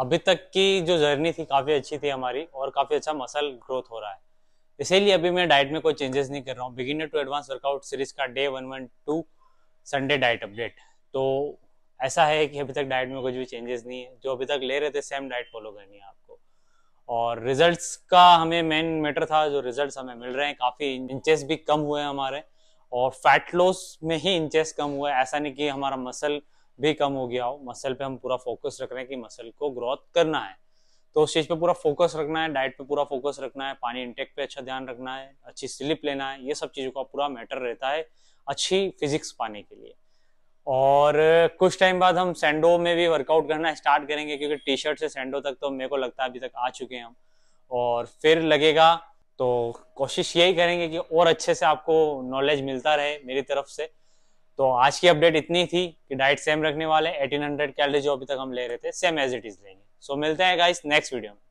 अभी तक की जो जर्नी थी काफ़ी अच्छी थी हमारी और काफ़ी अच्छा मसल ग्रोथ हो रहा है इसीलिए अभी मैं डाइट में कोई चेंजेस नहीं कर रहा हूँ beginner to advance workout series का day one one two Sunday diet update तो ऐसा है कि अभी तक डाइट में कुछ भी चेंजेस नहीं है जो अभी तक ले रहे थे सेम डाइट फॉलो करनी है आपको और रिजल्ट्स का हमें मेन मैटर था जो रिजल्ट्स हमें मिल रहे हैं काफ़ी इंचेस भी कम हुए हैं हमारे और फैट लॉस में ही इंचेस कम हुआ है ऐसा नहीं कि हमारा मसल भी कम हो गया हो मसल पे हम पूरा फोकस रख रहे हैं कि मसल को ग्रोथ करना है तो उस चीज़ पे पूरा फोकस रखना है डाइट पे पूरा फोकस रखना है पानी इंटेक पे अच्छा ध्यान रखना है अच्छी स्लिप लेना है ये सब चीज़ों का पूरा मैटर रहता है अच्छी फिजिक्स पाने के लिए और कुछ टाइम बाद हम सेंडो में भी वर्कआउट करना स्टार्ट करेंगे क्योंकि टी शर्ट से सेंडो तक तो मेरे को लगता है अभी तक आ चुके हैं हम और फिर लगेगा तो कोशिश यही करेंगे कि और अच्छे से आपको नॉलेज मिलता रहे मेरी तरफ से तो आज की अपडेट इतनी थी कि डाइट सेम रखने वाले 1800 कैलरी जो अभी तक हम ले रहे थे सेम एज इट इज लेंगे सो मिलते हैं गाइस नेक्स्ट वीडियो में